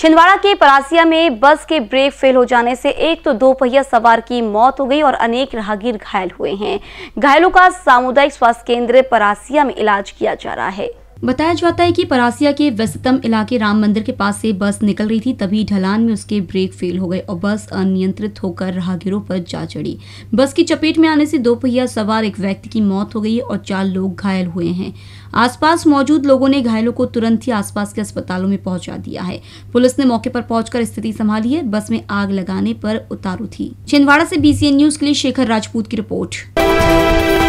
छिंदवाड़ा के परासिया में बस के ब्रेक फेल हो जाने से एक तो दो पहिया सवार की मौत हो गई और अनेक राहगीर घायल हुए हैं घायलों का सामुदायिक स्वास्थ्य केंद्र परासिया में इलाज किया जा रहा है बताया जाता है कि परासिया के व्यस्तम इलाके राम मंदिर के पास से बस निकल रही थी तभी ढलान में उसके ब्रेक फेल हो गए और बस अनियंत्रित होकर राहगीरों पर जा चढ़ी बस की चपेट में आने से पहिया सवार एक व्यक्ति की मौत हो गई और चार लोग घायल हुए हैं आसपास मौजूद लोगों ने घायलों को तुरंत ही आसपास के अस्पतालों में पहुंचा दिया है पुलिस ने मौके पर पहुंचकर स्थिति संभाली है बस में आग लगाने पर उतारू थी छिंदवाड़ा से बीसीएन न्यूज के लिए शेखर राजपूत की रिपोर्ट